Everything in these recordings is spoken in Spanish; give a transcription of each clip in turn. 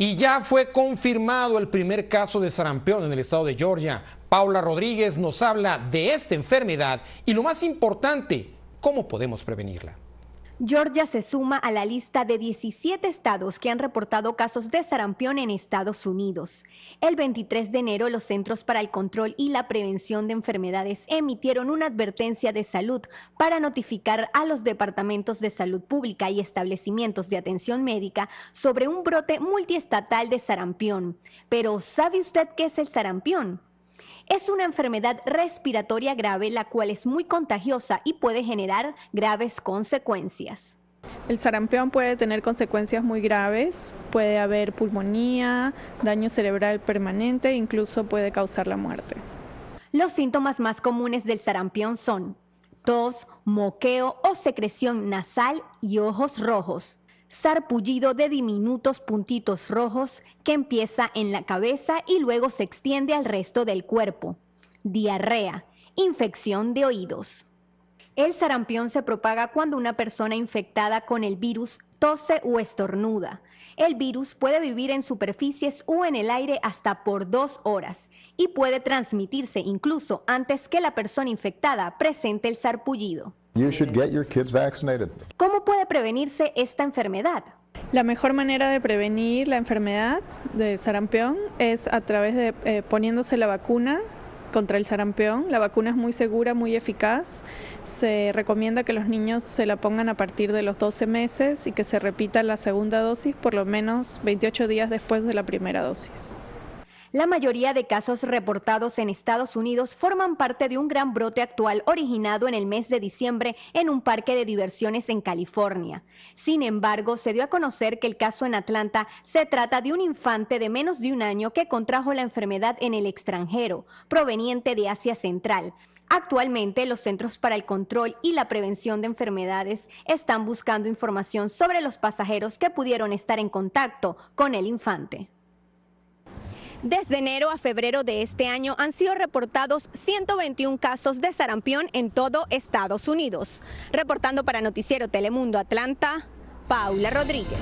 Y ya fue confirmado el primer caso de sarampión en el estado de Georgia. Paula Rodríguez nos habla de esta enfermedad y lo más importante, cómo podemos prevenirla. Georgia se suma a la lista de 17 estados que han reportado casos de sarampión en Estados Unidos. El 23 de enero, los Centros para el Control y la Prevención de Enfermedades emitieron una advertencia de salud para notificar a los departamentos de salud pública y establecimientos de atención médica sobre un brote multiestatal de sarampión. Pero, ¿sabe usted qué es el sarampión? Es una enfermedad respiratoria grave la cual es muy contagiosa y puede generar graves consecuencias. El sarampión puede tener consecuencias muy graves, puede haber pulmonía, daño cerebral permanente, incluso puede causar la muerte. Los síntomas más comunes del sarampión son tos, moqueo o secreción nasal y ojos rojos sarpullido de diminutos puntitos rojos que empieza en la cabeza y luego se extiende al resto del cuerpo. Diarrea, infección de oídos. El sarampión se propaga cuando una persona infectada con el virus tose o estornuda. El virus puede vivir en superficies o en el aire hasta por dos horas y puede transmitirse incluso antes que la persona infectada presente el sarpullido. ¿Cómo puede prevenirse esta enfermedad? La mejor manera de prevenir la enfermedad de sarampión es a través de eh, poniéndose la vacuna contra el sarampión. La vacuna es muy segura, muy eficaz. Se recomienda que los niños se la pongan a partir de los 12 meses y que se repita la segunda dosis por lo menos 28 días después de la primera dosis. La mayoría de casos reportados en Estados Unidos forman parte de un gran brote actual originado en el mes de diciembre en un parque de diversiones en California. Sin embargo, se dio a conocer que el caso en Atlanta se trata de un infante de menos de un año que contrajo la enfermedad en el extranjero, proveniente de Asia Central. Actualmente, los Centros para el Control y la Prevención de Enfermedades están buscando información sobre los pasajeros que pudieron estar en contacto con el infante. Desde enero a febrero de este año han sido reportados 121 casos de sarampión en todo Estados Unidos. Reportando para Noticiero Telemundo Atlanta, Paula Rodríguez.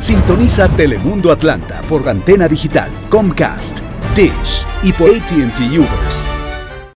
Sintoniza Telemundo Atlanta por antena digital, Comcast, Dish y por ATT Universe.